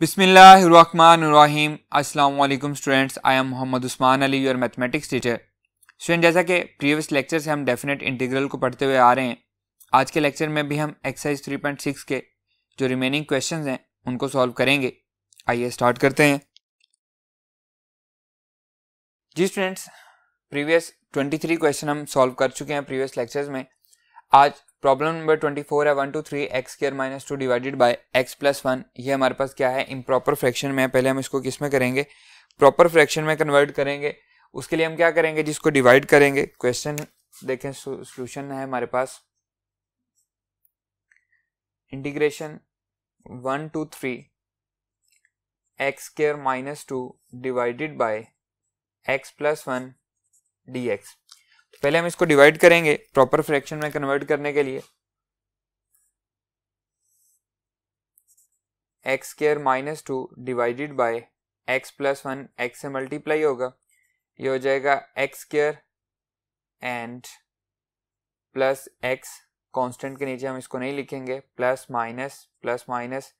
बिसमीम अस्सलाम students I am Mohammad Usman Ali your mathematics teacher student जैसा कि प्रीवियस लेक्चर से हम डेफिनेट इंटीग्रल को पढ़ते हुए आ रहे हैं आज के लेक्चर में भी हम एक्सरसाइज 3.6 के जो रिमेनिंग क्वेश्चन हैं उनको सॉल्व करेंगे आइए स्टार्ट करते हैं जी स्टूडेंट्स प्रीवियस 23 क्वेश्चन हम सॉल्व कर चुके हैं प्रीवियस लेक्चर्स में आज प्रॉब्लम नंबर ट्वेंटी फोर है one to three x square minus two divided by X plus one ये हमारे पास क्या है इम्प्रॉपर फ्रैक्शन में पहले हम इसको किस में करेंगे प्रॉपर फ्रैक्शन में कन्वर्ट करेंगे उसके लिए हम क्या करेंगे जिसको डिवाइड करेंगे क्वेश्चन देखें सोल्यूशन है हमारे पास integration one to three x square minus two divided by X plus one D X पहले हम इसको डिवाइड करेंगे प्रॉपर फ्रैक्शन में कन्वर्ट करने के लिए X square minus two divided by x plus one X से मल्टीप्लाई होगा ये हो जाएगा X square and plus X constant के नीचे हम इसको नहीं लिखेंगे प्लस माइनस प्लस माइनस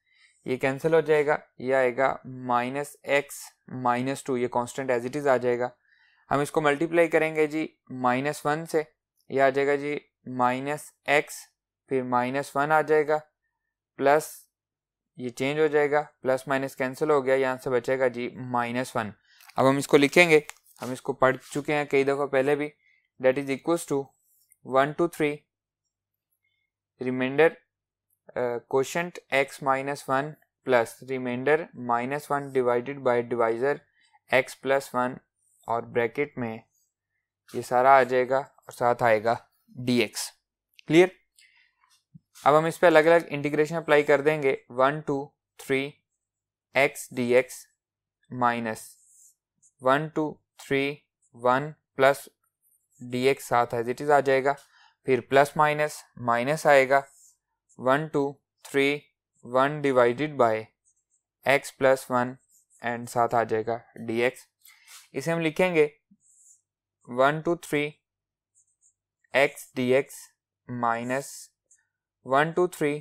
ये कैंसिल हो जाएगा ये आएगा माइनस एक्स माइनस टू ये कॉन्स्टेंट एज इट इज आ जाएगा हम इसको मल्टीप्लाई करेंगे जी माइनस वन से ये आ जाएगा जी माइनस एक्स फिर माइनस वन आ जाएगा प्लस ये चेंज हो जाएगा प्लस माइनस कैंसिल हो गया यहाँ से बचेगा जी माइनस वन अब हम इसको लिखेंगे हम इसको पढ़ चुके हैं कई दफ़ा पहले भी that is equals to one to three remainder quotient X minus one plus remainder minus one divided by divisor X plus one और ब्रैकेट में ये सारा आ जाएगा और साथ आएगा डी एक्स क्लियर अब हम इस पर अलग अलग इंटीग्रेशन अप्लाई कर देंगे one to three X D x minus one to three one plus D X साथ है इट इज़ आ जाएगा फिर प्लस माइनस माइनस आएगा one to three one divided by x plus one and साथ आ जाएगा डी एक्स इसे हम लिखेंगे one to three X D x minus one to three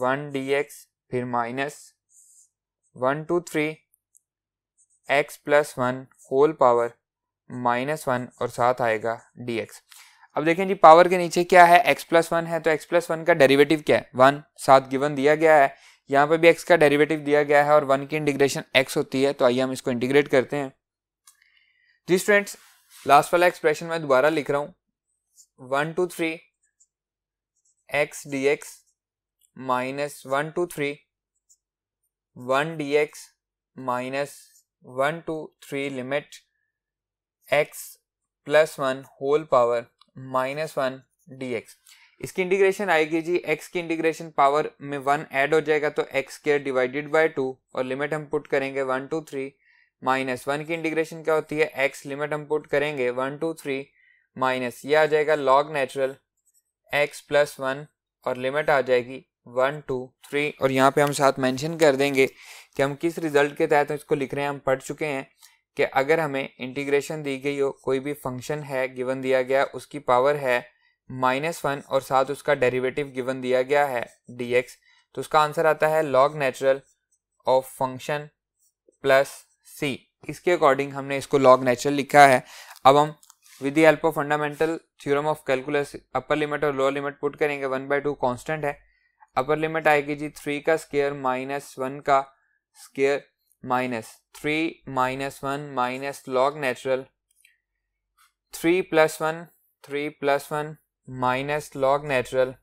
one D X फिर minus one to three X plus one whole power minus one और साथ आएगा डी एक्स अब देखें जी पावर के नीचे क्या है एक्स प्लस वन है तो एक्स प्लस वन का डेरिवेटिव क्या है वन साथ गिवन दिया गया है यहाँ पर भी एक्स का डेरिवेटिव दिया गया है और वन की इंटीग्रेशन एक्स होती है तो आइए हम इसको इंटीग्रेट करते हैं जी स्टूडेंट्स लास्ट वाला एक्सप्रेशन मैं दोबारा लिख रहा हूँ one to three X D x minus one to three one D x minus one to three limit X plus one whole power minus one D x इसकी इंटीग्रेशन आएगी जी X की इंटीग्रेशन पावर में one add हो जाएगा तो X square divided by two और limit हम पुट करेंगे one to three minus one की इंटीग्रेशन क्या होती है एक्स लिमिट हम पुट करेंगे वन टू थ्री माइनस ये आ जाएगा log natural X plus one और लिमिट आ जाएगी वन टू थ्री और यहाँ पे हम साथ मेंशन कर देंगे कि हम किस रिजल्ट के तहत तो इसको लिख रहे हैं हम पढ़ चुके हैं कि अगर हमें इंटीग्रेशन दी गई हो कोई भी फंक्शन है गिवन दिया गया उसकी पावर है माइनस वन और साथ उसका डेरिवेटिव गिवन दिया गया है डी एक्स तो उसका आंसर आता है log natural of function plus C इसके अकॉर्डिंग हमने इसको लॉग नेचुरल लिखा है अब हम with the help of fundamental theorem of calculus upper limit और लोअर लिमिट पुट करेंगे वन बाई टू कॉन्स्टेंट है अपर लिमिट आएगी जी थ्री का स्केयर माइनस वन का square minus three minus one minus log natural three plus one three plus one minus log natural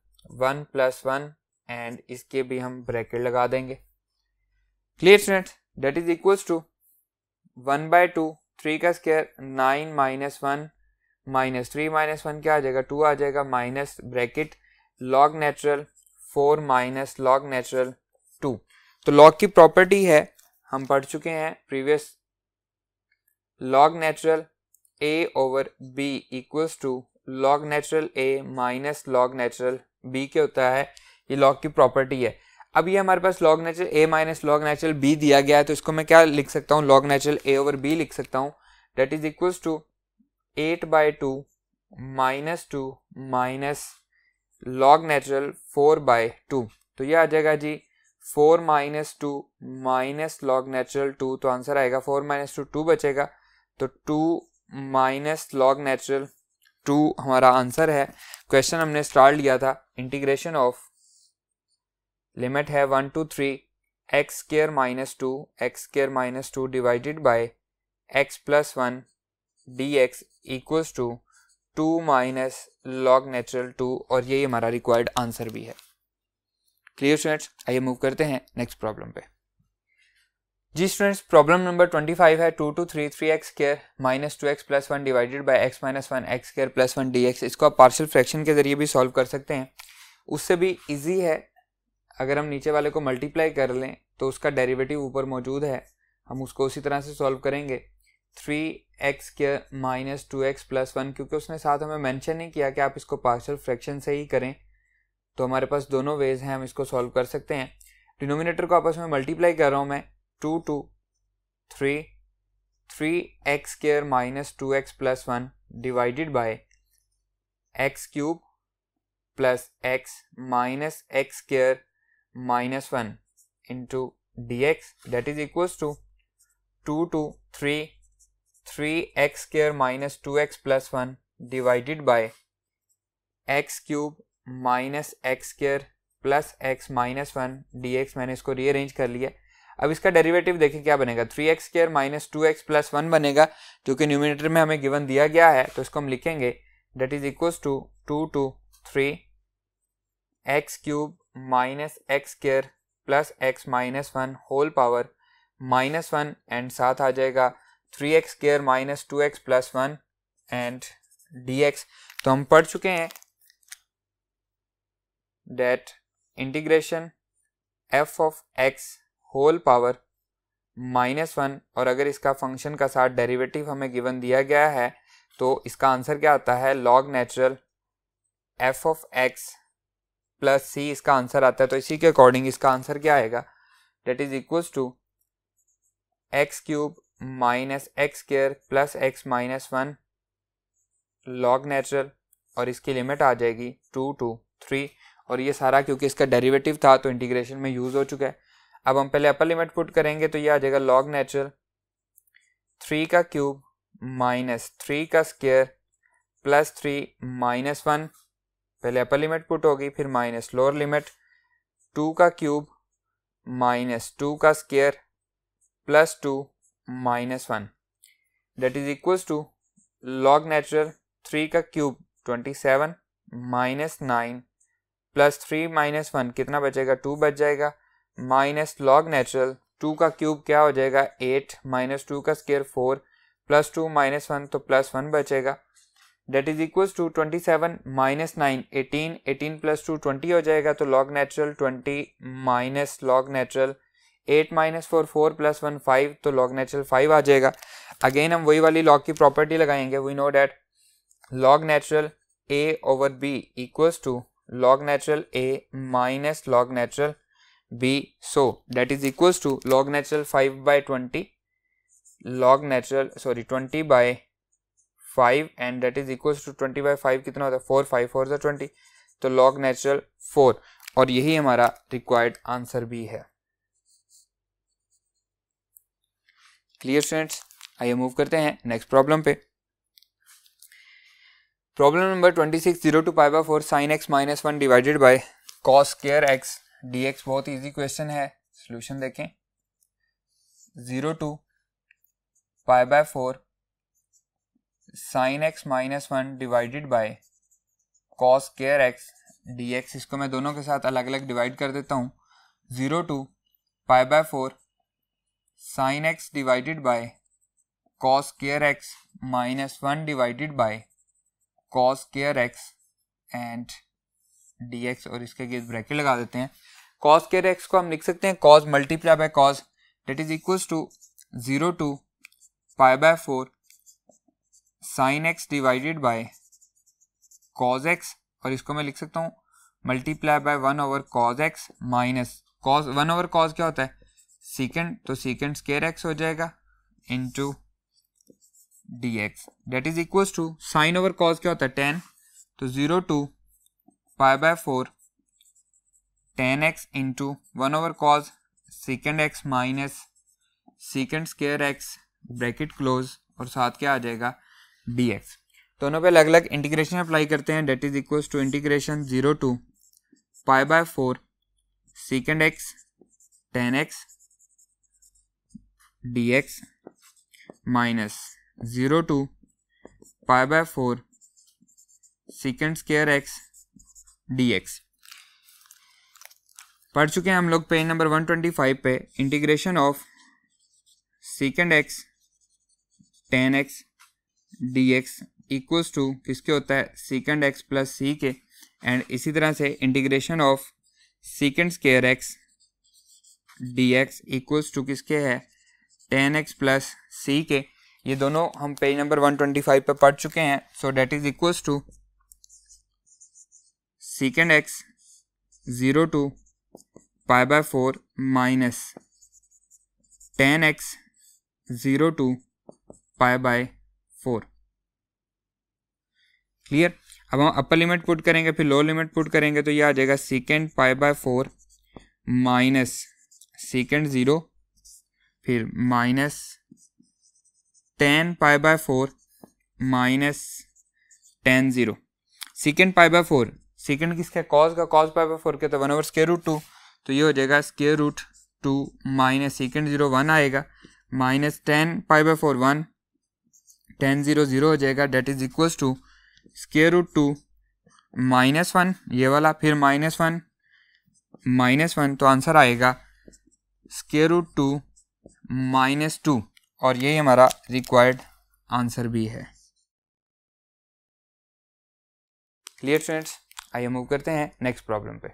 one plus one and इसके भी हम bracket लगा देंगे clear student that is equals to one by to three का square nine minus one minus three minus one क्या आ जाएगा two आ जाएगा minus bracket log natural four minus log natural two तो लॉग की प्रॉपर्टी है हम पढ़ चुके हैं previous log natural A over B equals to log natural A minus log natural B क्या होता है ये लॉग की प्रॉपर्टी है अब ये हमारे पास लॉग नेचुरल ए माइनस लॉग नेचुरल बी दिया गया है तो इसको मैं क्या लिख सकता हूँ लॉग नेचुरल ए ओवर बी लिख सकता हूँ that is equals to eight by two minus two minus log natural four by two तो ये आ जाएगा जी four minus two minus log natural two तो आंसर आएगा फोर माइनस टू टू बचेगा तो two minus log natural two हमारा आंसर है क्वेश्चन हमने स्टार्ट लिया था इंटीग्रेशन ऑफ लिमिट है one to three x square minus two x square minus two divided by x plus one D x equals to two minus log natural two और यही हमारा required answer भी है clear students आइए move करते हैं next problem पे जी students problem number twenty five है two to three three x square minus two x plus one divided by x minus one x square plus one D x इसको आप partial fraction के जरिए भी solve कर सकते हैं उससे भी ईजी है अगर हम नीचे वाले को मल्टीप्लाई कर लें तो उसका डेरिवेटिव ऊपर मौजूद है हम उसको उसी तरह से सॉल्व करेंगे थ्री एक्स के minus two x plus one क्योंकि उसने साथ हमें मेंशन नहीं किया कि आप इसको पार्शल फ्रैक्शन से ही करें तो हमारे पास दोनों वेज हैं हम इसको सॉल्व कर सकते हैं डिनोमिनेटर को आपस में मल्टीप्लाई कर रहा हूँ मैं two to three three x square minus two x plus one divided by x cube plus x minus x square d x into is that to two to three three x 3x minus two x plus one divided by x cube minus x square plus x minus one D x मैंने इसको rearrange कर लिया अब इसका derivative देखें क्या बनेगा three x square minus two x plus one बनेगा जो कि न्यूमिनेटर में हमें गिवन दिया गया है तो इसको हम लिखेंगे that is equals to two to three x cube minus x square plus x minus one whole power minus one and साथ आ जाएगा three x square minus two x plus one and d x तो हम पढ़ चुके हैं that integration f of x whole power minus one और अगर इसका फंक्शन का साथ डेरिवेटिव हमें गिवन दिया गया है तो इसका आंसर क्या आता है log natural f of x plus c इसका आंसर आता है तो इसी के अकॉर्डिंग इसका आंसर क्या आएगा that is equals to x cube minus x square plus x minus one log natural और इसकी लिमिट आ जाएगी टू टू थ्री और ये सारा क्योंकि इसका डेरिवेटिव था तो इंटीग्रेशन में यूज़ हो चुका है अब हम पहले अपर लिमिट पुट करेंगे तो ये आ जाएगा लॉग नेचुरल थ्री का क्यूब माइनस थ्री का square plus three minus one पहले अपर लिमिट पुट होगी फिर माइनस लोअर लिमिट टू का क्यूब माइनस टू का square plus two minus one that is equals to log natural three का cube twenty seven minus nine plus three minus one कितना बचेगा two बच जाएगा minus log natural two का cube क्या हो जाएगा एट माइनस टू का square four plus two minus one तो प्लस वन बचेगा that is equal to twenty seven minus nine eighteen eighteen plus two twenty हो जाएगा तो log natural twenty minus log natural eight minus four four plus one five तो log natural five आ जाएगा again हम वही वाली लॉग की प्रॉपर्टी लगाएंगे we know that log natural A over B equals to log natural A minus log natural b so that is equals to log natural five by twenty log natural sorry twenty by five and that is equal to twenty by five कितना होता है four five four जो twenty तो log natural four और यही हमारा required answer भी है क्लियर स्टूडेंट्स आइए मूव करते हैं नेक्स्ट प्रॉब्लम पे problem number twenty six zero to pi by four sine x minus one divided by cos square x D x बहुत ईजी क्वेश्चन है सोल्यूशन देखें zero to pi by four sine x minus one divided by cos square x D x इसको मैं दोनों के साथ अलग अलग डिवाइड कर देता हूँ zero to pi by four sine x divided by cos square x minus one divided by cos square x and d x और इसके गिर ब्रैकेट लगा देते हैं कॉस केयर एक्स को हम लिख सकते हैं cos multiply by cos that is equals to zero to pi by four sine x divided by cos x और इसको मैं लिख सकता हूँ multiply by one over cos x minus cos one over cos क्या होता है सीकेंड तो सीकेंड स्केयर एक्स हो जाएगा into d x that is equal to sine over cos क्या होता है टेन तो zero to pi by four tan x into one over cos second x minus second square x bracket close और साथ क्या आ जाएगा डी एक्स दोनों पे अलग अलग इंटीग्रेशन अप्लाई करते हैं that is equals to integration zero to pi by four second x tan x D x minus zero to pi by four second square x D x पढ़ चुके हैं हम लोग page number one twenty five पे integration of second x tan x D x equals to किसके होता है सीकेंड x plus सी के एंड इसी तरह से integration of second square x D x equals to किसके है टेन एक्स प्लस सी के ये दोनों हम page number one twenty five पर पढ़ चुके हैं so that is equals to second x zero to pi by four minus tan x zero to pi by four clear अब हम अपर लिमिट पुट करेंगे फिर लोअर लिमिट पुट करेंगे तो ये आ जाएगा second pi by four minus second zero फिर minus tan pi by four minus tan zero second pi by four second किसका कॉज का कॉज पाई बाय फोर के तो one over square root two तो ये हो जाएगा square root two minus second zero one आएगा minus tan pi by four one tan zero zero हो जाएगा that is इक्व to square root two minus one ये वाला फिर माइनस वन माइनस वन तो आंसर आएगा square root two minus two और यही हमारा रिक्वायर्ड आंसर भी है क्लियर स्टूडेंट्स आइए मूव करते हैं नेक्स्ट प्रॉब्लम पे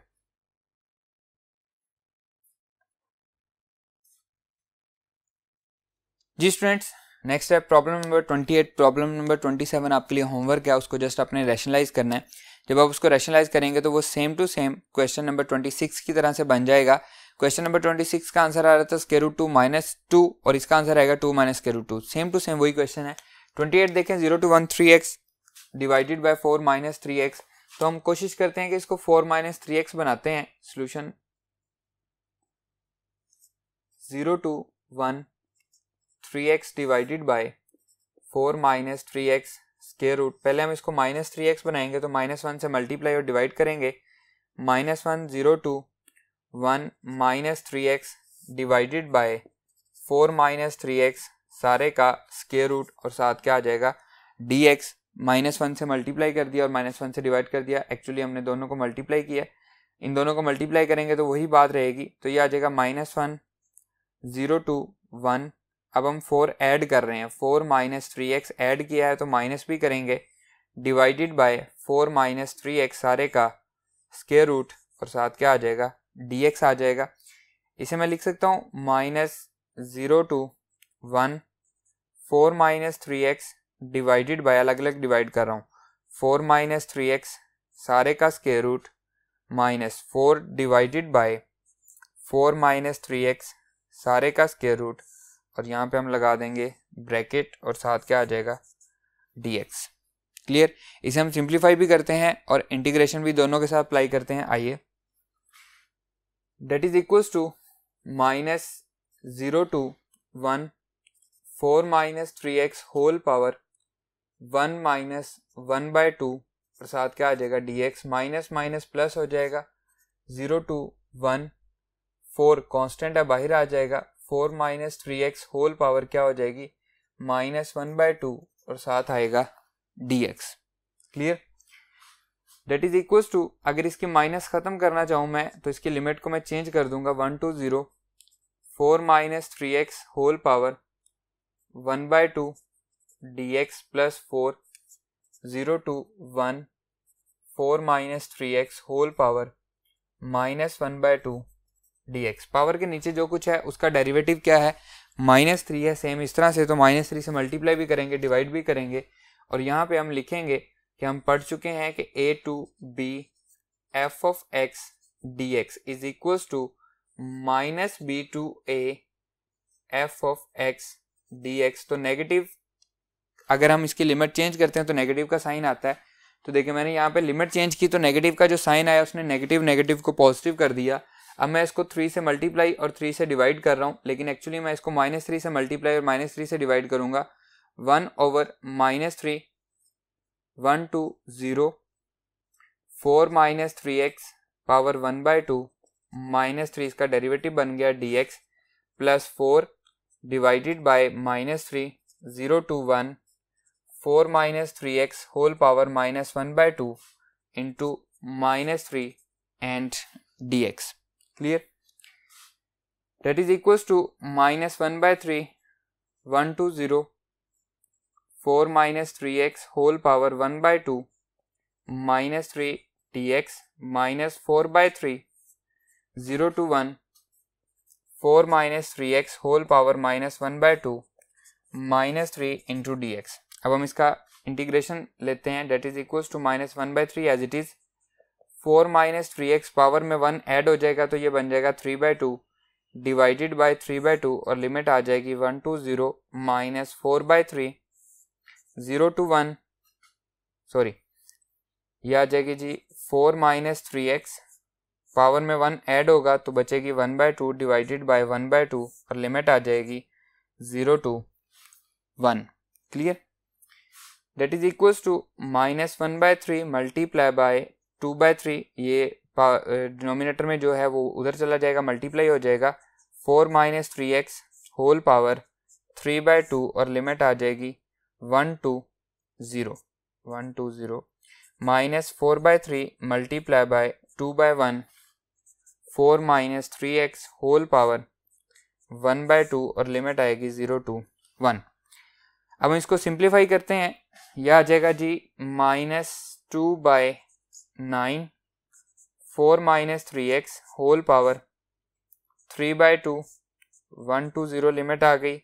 जी स्टूडेंट्स नेक्स्ट है प्रॉब्लम नंबर 28 प्रॉब्लम नंबर 27 आपके लिए होमवर्क है उसको जस्ट आपने रैशनलाइज करना है जब आप उसको रैशनलाइज करेंगे तो वो same to same question number 26 की तरह से बन जाएगा क्वेश्चन नंबर 26 का आंसर आ रहा था स्केरू टू माइनस टू और इसका आंसर आएगा two minus square root two same to same वही क्वेश्चन है 28 देखें zero to one three x divided by four minus three x तो हम कोशिश करते हैं कि इसको फोर माइनस थ्री एक्स बनाते हैं solution zero to one three x divided by four minus three x square root पहले हम इसको माइनस थ्री एक्स बनाएंगे तो माइनस वन से मल्टीप्लाई और डिवाइड करेंगे minus one zero to one minus three x divided by four minus three x सारे का स्केयर रूट और साथ क्या आ जाएगा डी एक्स माइनस वन से मल्टीप्लाई कर दिया और माइनस वन से डिवाइड कर दिया एक्चुअली हमने दोनों को मल्टीप्लाई किया इन दोनों को मल्टीप्लाई करेंगे तो वही बात रहेगी तो ये आ जाएगा minus one zero to one अब हम फोर ऐड कर रहे हैं four minus three x add किया है तो माइनस भी करेंगे divided by four minus three x सारे का स्केयर रूट और साथ क्या आ जाएगा डी एक्स आ जाएगा इसे मैं लिख सकता हूँ minus zero to one four minus three x divided by अलग अलग डिवाइड कर रहा हूँ फोर माइनस थ्री एक्स सारे का square root minus four divided by four minus three x सारे का स्केयर रूट और यहाँ पे हम लगा देंगे ब्रैकेट और साथ क्या आ जाएगा डी एक्स क्लियर इसे हम सिंप्लीफाई भी करते हैं और इंटीग्रेशन भी दोनों के साथ अप्लाई करते हैं आइए that is equals to minus zero to one four minus three x whole power one minus one by two और साथ क्या आ जाएगा D x minus minus plus हो जाएगा zero to one four constant है बाहर आ जाएगा four minus three x whole power क्या हो जाएगी माइनस वन बाय टू और साथ आएगा d x clear that is इक्व to अगर इसके माइनस ख़त्म करना चाहूँ मैं तो इसकी लिमिट को मैं चेंज कर दूंगा one to zero four minus three x whole power one by two d x plus four zero to one four minus three x whole power minus one by two dx power के नीचे जो कुछ है उसका derivative क्या है minus three है same इस तरह से तो माइनस थ्री से मल्टीप्लाई भी करेंगे डिवाइड भी करेंगे और यहाँ पे हम लिखेंगे कि हम पढ़ चुके हैं कि a to b f of x D x is equals to minus b to a f of x D x तो नेगेटिव अगर हम इसकी लिमिट चेंज करते हैं तो नेगेटिव का साइन आता है तो देखिए मैंने यहाँ पे लिमिट चेंज की तो नेगेटिव का जो साइन आया उसने नेगेटिव नेगेटिव को पॉजिटिव कर दिया अब मैं इसको थ्री से मल्टीप्लाई और थ्री से डिवाइड कर रहा हूँ लेकिन एक्चुअली मैं इसको माइनस थ्री से मल्टीप्लाई और माइनस थ्री से डिवाइड करूँगा one over minus three one to zero four minus three x power one by two minus three इसका डेरिवेटिव बन गया d x plus four divided by minus three zero to one four minus three x whole power minus one by two into minus three and d x clear that is equals to minus one by three one two zero four minus three x whole power one by two minus three t x minus four by three zero to one four minus three x whole power minus one by two minus three into d x अब हम इसका integration लेते हैं that is equals to minus one by three as it is four minus three x power में one add हो जाएगा तो ये बन जाएगा three by two divided by three by two और लिमिट आ जाएगी one to zero minus four by three zero to one sorry ये आ जाएगी जी four minus three x power में वन ऐड होगा तो बचेगी one by two divided by one by two और लिमिट आ जाएगी zero to one clear that is equals to minus one by three multiply by two by three ये denominator में जो है वो उधर चला जाएगा मल्टीप्लाई हो जाएगा four minus three x whole power three by two और लिमिट आ जाएगी one to zero one to zero minus four by three multiply by two by one four minus three x whole power one by two और limit आएगी zero to one अब इसको simplify करते हैं यह आ जाएगा जी minus two by nine four minus three x whole power three by two one to zero limit आ गई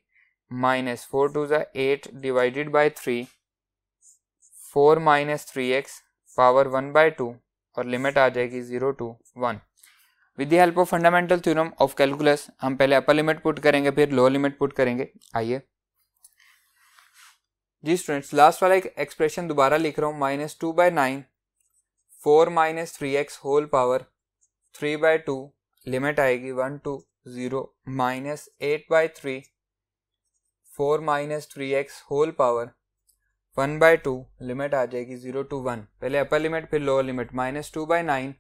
minus four two are eight divided by three four minus three x power one by two और limit आ जाएगी zero to one with the help of fundamental theorem of calculus हम पहले upper limit put करेंगे फिर lower limit put करेंगे आइए जी students last वाला एक एक्सप्रेशन दोबारा लिख रहा हूँ minus two by nine four minus three x whole power three by two limit आएगी one to zero minus eight by three four minus three x whole power one by two limit आ जाएगी zero to one पहले upper limit फिर lower limit minus two by nine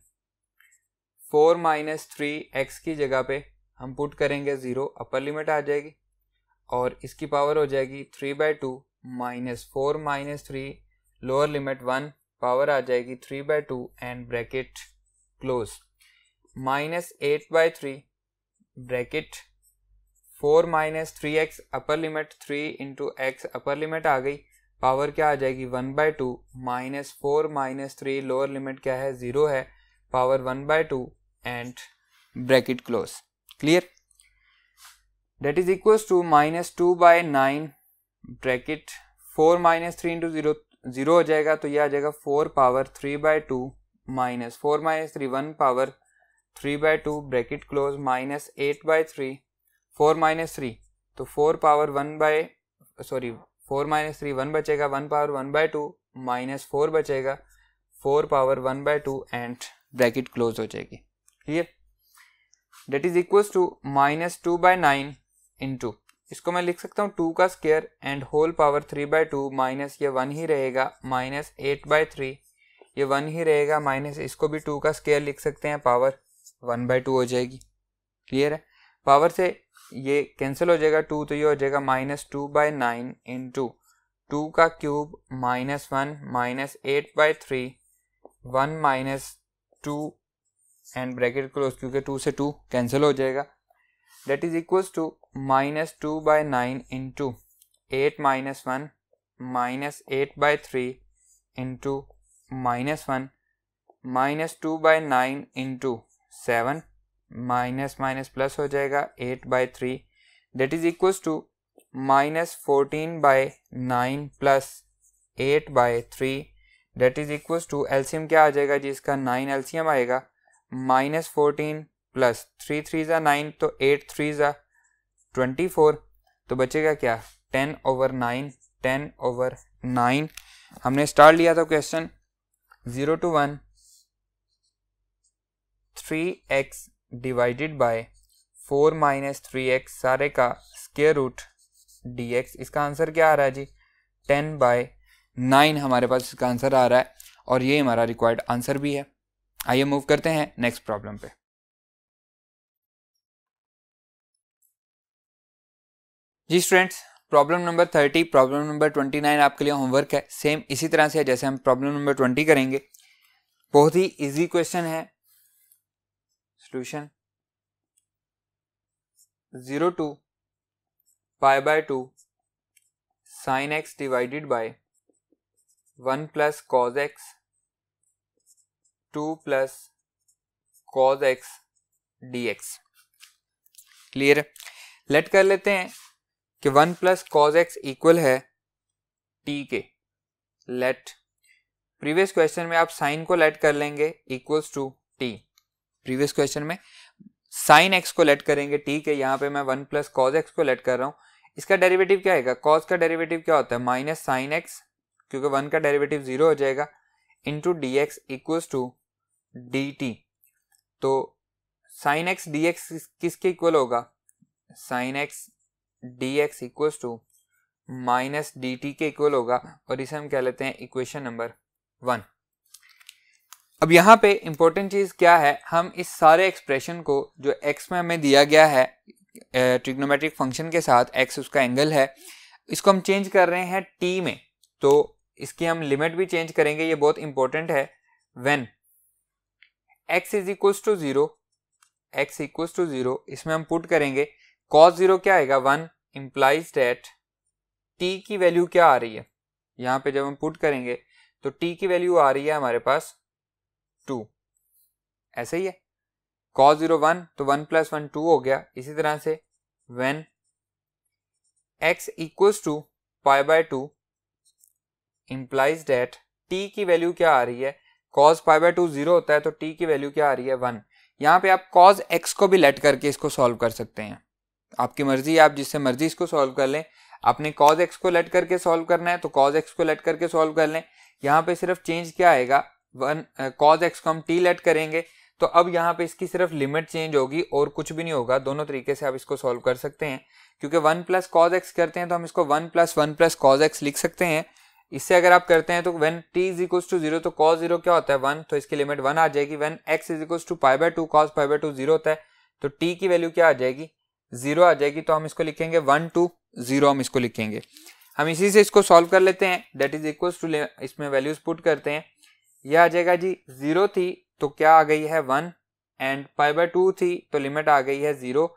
four minus three x की जगह पे हम put करेंगे zero अपर limit आ जाएगी और इसकी पावर हो जाएगी three by two minus four minus three lower limit one power आ जाएगी three by two and bracket close minus eight by three bracket four minus three x upper limit three into x upper limit आ गई power क्या आ जाएगी one by two minus four minus three lower limit क्या है zero है power one by two and bracket close clear that is equals to minus two by nine bracket four minus three into zero zero हो जाएगा तो ये आ जाएगा four power three by two minus four minus three one power three by two bracket close minus eight by three four minus three तो four power one by sorry four minus three one बचेगा one power one by two minus four बचेगा four power one by two and bracket close हो जाएगी clear that is equals to minus two by nine into इसको मैं लिख सकता हूँ two का square and whole power three by two minus ये वन ही रहेगा माइनस एट बाय थ्री ये वन ही रहेगा माइनस इसको भी टू का स्केयर लिख सकते हैं पावर वन बाय टू हो जाएगी क्लियर है पावर से ये कैंसिल हो जाएगा टू तो ये हो जाएगा minus two by nine into two का cube minus one minus eight by three one minus two and bracket close क्योंकि टू से टू कैंसिल हो जाएगा that is equals to minus two by nine into eight minus one minus eight by three into minus one minus two by nine into seven minus minus plus हो जाएगा eight by three that is equals to minus fourteen by nine plus eight by three that is equals to LCM क्या आ जाएगा जी इसका nine LCM आएगा minus fourteen plus three three are nine तो eight three are twenty four तो बचेगा क्या ten over nine ten over nine हमने स्टार्ट लिया था question zero to one three x divided by four minus three x सारे का square root d x इसका आंसर क्या आ रहा है जी टेन बाय नाइन हमारे पास इसका आंसर आ रहा है और ये हमारा रिक्वायर्ड आंसर भी है आइए मूव करते हैं नेक्स्ट प्रॉब्लम पे जी students problem number thirty problem number twenty nine आपके लिए होमवर्क है सेम इसी तरह से जैसे हम प्रॉब्लम नंबर ट्वेंटी करेंगे बहुत ही इजी क्वेश्चन है solution zero to pi by two sine x divided by one plus cos x two plus cos x D x clear let कर लेते हैं कि one plus cos x equal है t के लेट प्रीवियस क्वेश्चन में आप sine को let कर लेंगे equals to t previous question में साइन एक्स को लेट करेंगे टी के यहाँ पे मैं वन प्लस कॉज एक्स को लेट कर रहा हूँ इसका डेरिवेटिव क्या आएगा कॉज का डेरिवेटिव क्या होता है माइनस साइन एक्स क्योंकि वन का डेरिवेटिव जीरो हो जाएगा into d x equals to d t तो साइन एक्स डी एक्स किसके इक्वल होगा sine x D x equals to minus d t के इक्वल होगा और इसे हम कह लेते हैं इक्वेशन नंबर वन अब यहाँ पे इम्पोर्टेंट चीज़ क्या है हम इस सारे एक्सप्रेशन को जो एक्स में हमें दिया गया है ट्रिग्नोमेट्रिक फंक्शन के साथ एक्स उसका एंगल है इसको हम चेंज कर रहे हैं टी में तो इसकी हम लिमिट भी चेंज करेंगे ये बहुत इंपॉर्टेंट है when x is equals to zero x equals to zero इसमें हम पुट करेंगे कॉस ज़ीरो क्या आएगा वन इम्प्लाइज डेट टी की वैल्यू क्या आ रही है यहाँ पे जब हम पुट करेंगे तो टी की वैल्यू आ रही है हमारे पास टू ऐसे ही है कॉस जीरो वन तो वन प्लस वन टू हो गया इसी तरह से when x equals to pi by two implies that t की वैल्यू क्या आ रही है cos pi by two zero होता है तो टी की वैल्यू क्या आ रही है वन यहाँ पे आप कॉज एक्स को भी लेट करके इसको सॉल्व कर सकते हैं आपकी मर्जी आप जिससे मर्जी इसको सॉल्व कर लें आपने कॉज एक्स को लेट करके सॉल्व करना है तो कॉज एक्स को लेट करके सॉल्व कर लें यहाँ पे सिर्फ चेंज क्या आएगा वन कॉज एक्स को हम टी लेट करेंगे तो अब यहाँ पे इसकी सिर्फ लिमिट चेंज होगी और कुछ भी नहीं होगा दोनों तरीके से आप इसको सॉल्व कर सकते हैं क्योंकि वन प्लस कॉज एक्स करते हैं तो हम इसको one plus one plus cos x लिख सकते हैं इससे अगर आप करते हैं तो when t is equals to zero तो कॉज जीरो क्या होता है वन तो इसकी लिमिट वन आ जाएगी when x is equals to pi by two cos pi by two zero होता है तो टी की वैल्यू क्या आ जाएगी ज़ीरो आ जाएगी तो हम इसको लिखेंगे वन टू ज़ीरो हम इसको लिखेंगे हम इसी से इसको सॉल्व कर लेते हैं डेट इज़ इक्वल्स टू इसमें वैल्यूज़ पुट करते हैं यह आ जाएगा जी ज़ीरो थी तो क्या आ गई है one and five by two थी तो लिमिट आ गई है zero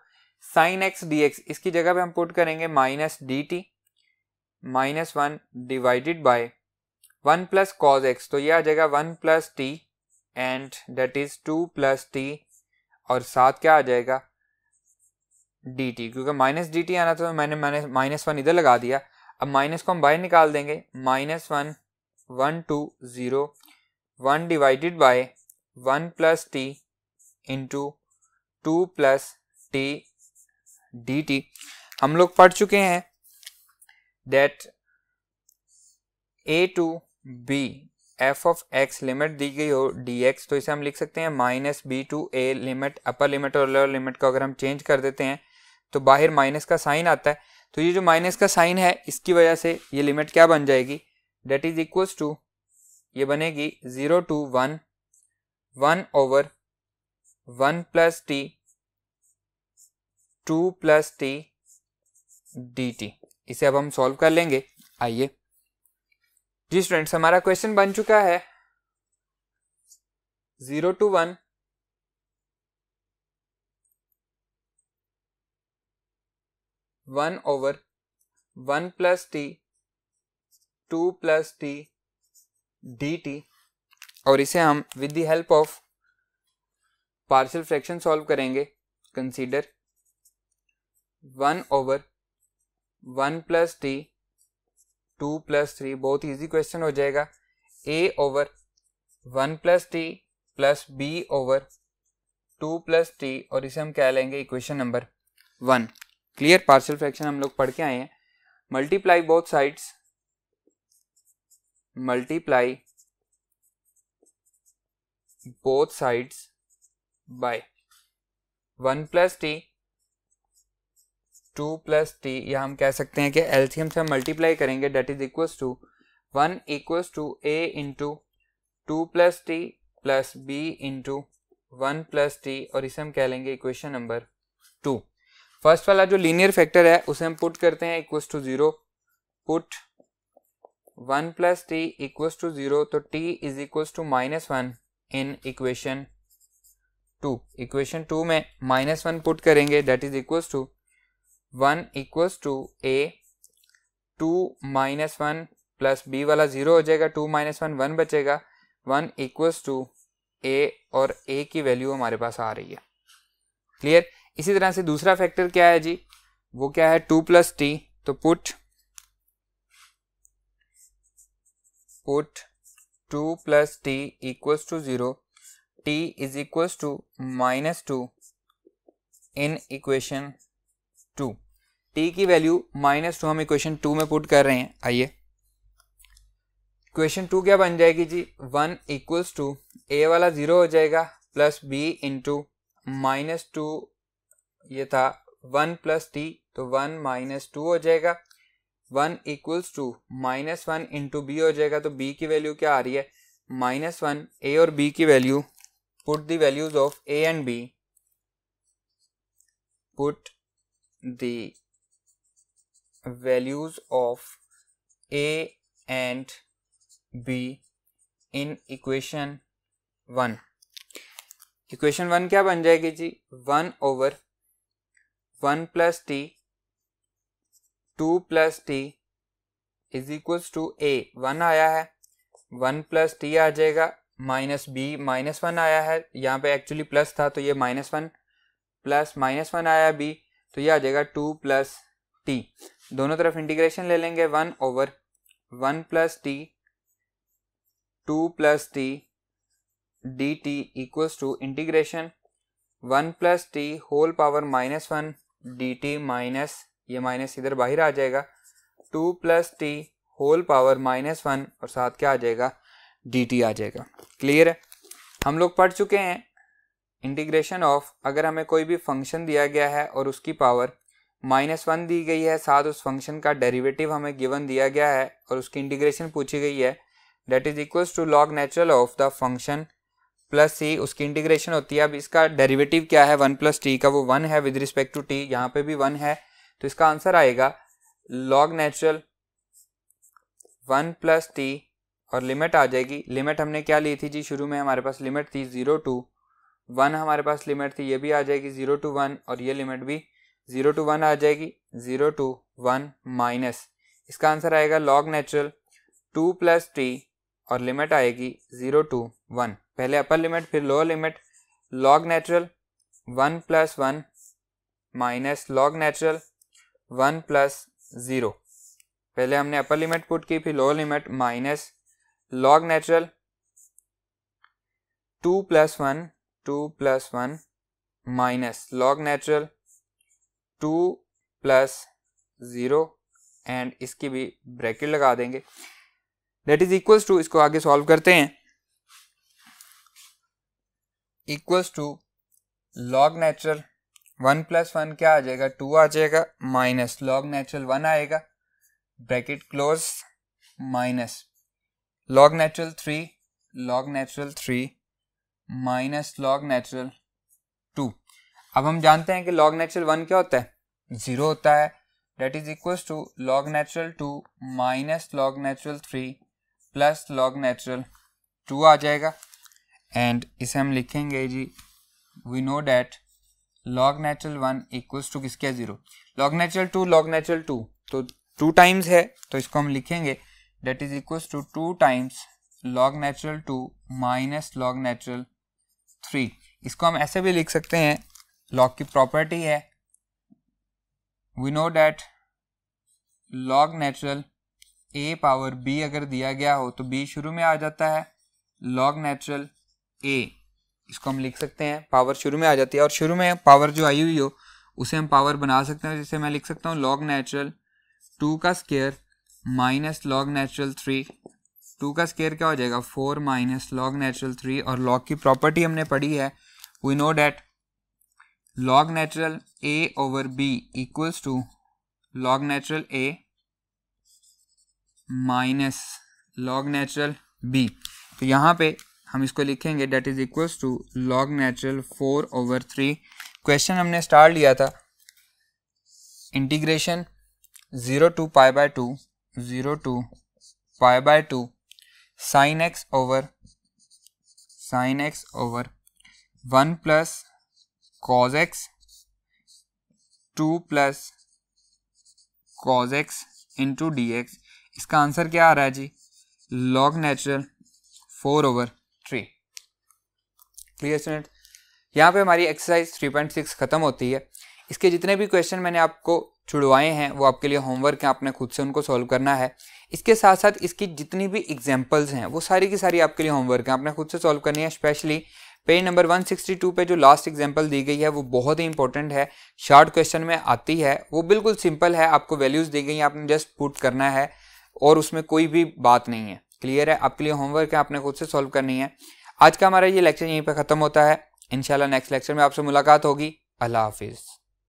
sine x D x इसकी जगह पे हम पुट करेंगे minus d t minus one divided by one plus cos x तो यह आ जाएगा one plus t and that is two plus t और साथ क्या आ जाएगा डी टी क्योंकि माइनस डी टी आना था तो मैंने मैंने माइनस वन इधर लगा दिया अब माइनस को हम बाहर निकाल देंगे minus one one to zero one divided by one plus t into two plus t d t हम लोग पढ़ चुके हैं that a to b f of x limit दी गई हो डी एक्स तो इसे हम लिख सकते हैं minus b to a limit upper limit और लोअर लिमिट को अगर हम चेंज कर देते हैं तो बाहर माइनस का साइन आता है तो ये जो माइनस का साइन है इसकी वजह से ये लिमिट क्या बन जाएगी डेट इज इक्वल्स टू ये बनेगी zero to one one over one plus t two plus t d t इसे अब हम सॉल्व कर लेंगे आइए जी स्टूडेंट्स हमारा क्वेश्चन बन चुका है zero to one one over one plus t two plus t d t और इसे हम with the help of partial fraction solve करेंगे consider one over one plus t two plus three बहुत easy question हो जाएगा a over one plus t plus b over two plus t और इसे हम कह लेंगे equation number one clear partial fraction हम लोग पढ़ के आए हैं multiply both sides multiply both sides by one plus t two plus t या हम कह सकते हैं कि एल्सियम से हम मल्टीप्लाई करेंगे that is equals to one equals to a into two plus t plus b into one plus t और इसे हम कह लेंगे इक्वेशन नंबर टू फर्स्ट वाला जो लीनियर फैक्टर है उसे हम पुट करते हैं equal to zero put one plus t equal to zero तो t is इक्व to minus one in equation two equation two में माइनस वन पुट करेंगे that is इक्व to one equal to a two minus one plus b वाला zero हो जाएगा two minus one one बचेगा one equal to a और a की value हमारे पास आ रही है क्लियर इसी तरह से दूसरा फैक्टर क्या है जी वो क्या है टू प्लस टी तो put put two plus t equals to zero t is equals to minus two in equation two t की वैल्यू माइनस टू हम इक्वेशन टू में पुट कर रहे हैं आइए इक्वेशन टू क्या बन जाएगी जी वन इक्वल्स टू ए वाला जीरो हो जाएगा plus b into minus two ये था वन प्लस टी तो वन माइनस टू हो जाएगा one equals to minus one into b हो जाएगा तो बी की वैल्यू क्या आ रही है माइनस वन ए और बी की value put the values of a and b put the values of a and b in equation one equation one क्या बन जाएगी जी one over one plus t two plus t is equals to a one आया है one plus T आ जाएगा minus B minus one आया है यहाँ पे एक्चुअली प्लस था तो ये minus one plus minus one आया बी तो ये आ जाएगा टू प्लस टी दोनों तरफ इंटीग्रेशन ले लेंगे one over one plus t two plus t d t equals to integration one plus t whole power minus one d t minus ये माइनस इधर बाहर आ जाएगा two plus t whole power minus one और साथ क्या आ जाएगा डी टी आ जाएगा क्लियर है हम लोग पढ़ चुके हैं इंटीग्रेशन ऑफ अगर हमें कोई भी फंक्शन दिया गया है और उसकी पावर माइनस वन दी गई है साथ उस फंक्शन का डेरिवेटिव हमें गिवन दिया गया है और उसकी इंटीग्रेशन पूछी गई है that is equals to log natural of the function plus c उसकी इंटीग्रेशन होती है अब इसका डेरिवेटिव क्या है वन प्लस टी का वो वन है विद रिस्पेक्ट टू टी यहाँ पे भी वन है तो इसका आंसर आएगा log natural one plus t और लिमिट आ जाएगी लिमिट हमने क्या ली थी जी शुरू में हमारे पास लिमिट थी ज़ीरो टू वन हमारे पास लिमिट थी ये भी आ जाएगी ज़ीरो टू वन और ये लिमिट भी ज़ीरो टू वन आ जाएगी ज़ीरो टू वन माइनस इसका आंसर आएगा log natural two plus t और लिमिट आएगी ज़ीरो टू वन पहले अपर लिमिट फिर lower limit log natural one plus one minus log natural one plus zero पहले हमने अपर लिमिट पुट की फिर lower limit minus log natural two plus one two plus one minus log natural two plus zero and इसकी भी bracket लगा देंगे that is equals to इसको आगे सॉल्व करते हैं equals to log natural one plus one क्या आ जाएगा टू आ जाएगा माइनस लॉग नेचुरल वन आएगा bracket close minus log natural three log natural three minus log natural two अब हम जानते हैं कि लॉग नेचुरल वन क्या होता है ज़ीरो होता है that is equals to log natural two minus log natural three plus log natural two आ जाएगा एंड इसे हम लिखेंगे जी we know that log natural one equals to किसके zero log natural two log natural two तो two times है तो इसको हम लिखेंगे that is equals to two times log natural two minus log natural three इसको हम ऐसे भी लिख सकते हैं लॉग की प्रॉपर्टी है we know that log natural a power b अगर दिया गया हो तो बी शुरू में आ जाता है लॉग नेचुरल ए इसको हम लिख सकते हैं पावर शुरू में आ जाती है और शुरू में पावर जो आई हुई हो उसे हम पावर बना सकते हैं जैसे मैं लिख सकता हूँ लॉग नेचुरल टू का square minus log natural three two का स्केयर क्या हो जाएगा four minus log natural three और लॉग की प्रॉपर्टी हमने पढ़ी है we know that log natural A over B equals to log natural A minus log natural b तो यहाँ पे हम इसको लिखेंगे that is equals to log natural four over three question हमने स्टार्ट लिया था integration zero to pi by two zero to pi by two sine x over sine x over one plus cos x two plus cos x into d x इसका answer क्या आ रहा है जी log natural four over three clear student यहाँ पे हमारी exercise three point six खत्म होती है इसके जितने भी क्वेश्चन मैंने आपको छुड़वाए हैं वो आपके लिए होमवर्क हैं आपने खुद से उनको सॉल्व करना है इसके साथ साथ इसकी जितनी भी एग्जाम्पल्स हैं वो सारी की सारी आपके लिए होमवर्क हैं आपने खुद से सॉल्व करनी है स्पेशली पेज नंबर 162 पे जो लास्ट एग्जाम्पल दी गई है वो बहुत ही इंपॉर्टेंट है शॉर्ट क्वेश्चन में आती है वो बिल्कुल सिंपल है आपको वैल्यूज़ दी गई हैं आपने जस्ट पुट करना है और उसमें कोई भी बात नहीं है क्लियर है आपके लिए होमवर्क है आपने खुद से सॉल्व करनी है आज का हमारा ये लेक्चर यहीं पर ख़त्म होता है इंशाल्लाह नेक्स्ट लेक्चर में आपसे मुलाकात होगी अल्लाह हाफिज़